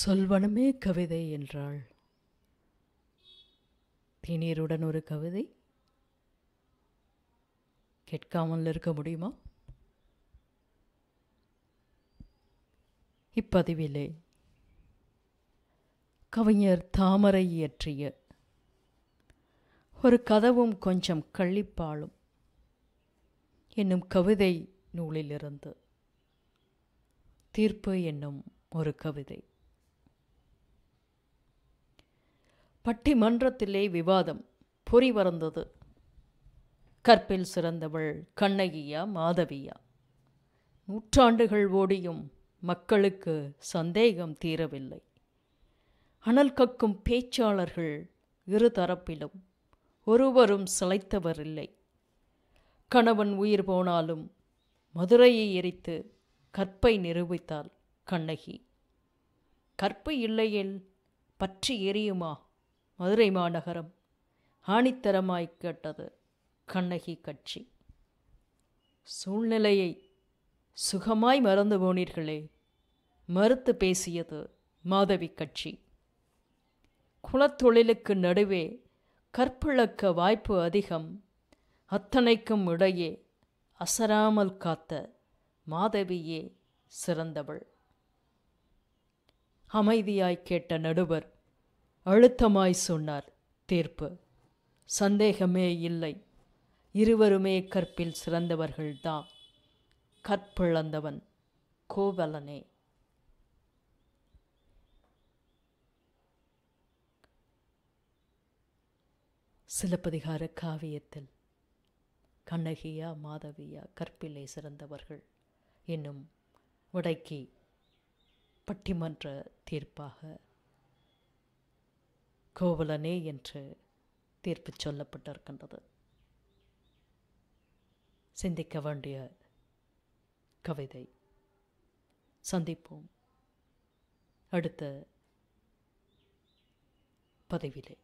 சொல்வனமே கவிதை என்றாள் தினீருடன் ஒரு கவிதை கேட்காமல் இருக்க முடியுமா இப்பதிவிலே கவிஞர் தாமரை இயற்றிய ஒரு கதவும் கொஞ்சம் கள்ளிப்பாலும் என்னும் கவிதை நூலிலிருந்து தீர்ப்பு என்னும் ஒரு கவிதை பட்டிமன்றத்திலே விவாதம் பொறி வறந்தது கற்பில் சிறந்தவள் கண்ணகியா மாதவியா நூற்றாண்டுகள் ஓடியும் மக்களுக்கு சந்தேகம் தீரவில்லை அனல் கக்கும் பேச்சாளர்கள் இருதரப்பிலும் ஒருவரும் சிலைத்தவரில்லை கணவன் உயிர் போனாலும் மதுரையை எரித்து கற்பை நிரூபித்தாள் கண்ணகி கற்பு இல்லையில் பற்றி எரியுமா மதுரை மாநகரம் ஆணித்தரமாய் கேட்டது கண்ணகி கட்சி சூழ்நிலையை சுகமாய் மறந்து போனீர்களே மறுத்து பேசியது மாதவி கட்சி குலத்தொழிலுக்கு நடுவே கற்பிழக்க வாய்ப்பு அதிகம் அத்தனைக்கும் இடையே அசராமல் காத்த மாதவியே சிறந்தவள் அமைதியாய் கேட்ட நடுவர் அழுத்தமாய் சொன்னார் தீர்ப்பு சந்தேகமே இல்லை இருவருமே கற்பில் சிறந்தவர்கள்தான் கற்பிழந்தவன் கோவலனே சிலப்பதிகார காவியத்தில் கண்ணகியா மாதவியா கற்பிலே சிறந்தவர்கள் என்னும் உடைக்கி பட்டிமன்ற தீர்ப்பாக கோவலனே என்று தீர்ப்பு சொல்லப்பட்டிருக்கின்றது சிந்திக்க வேண்டிய கவிதை சந்திப்போம் அடுத்த பதவியிலே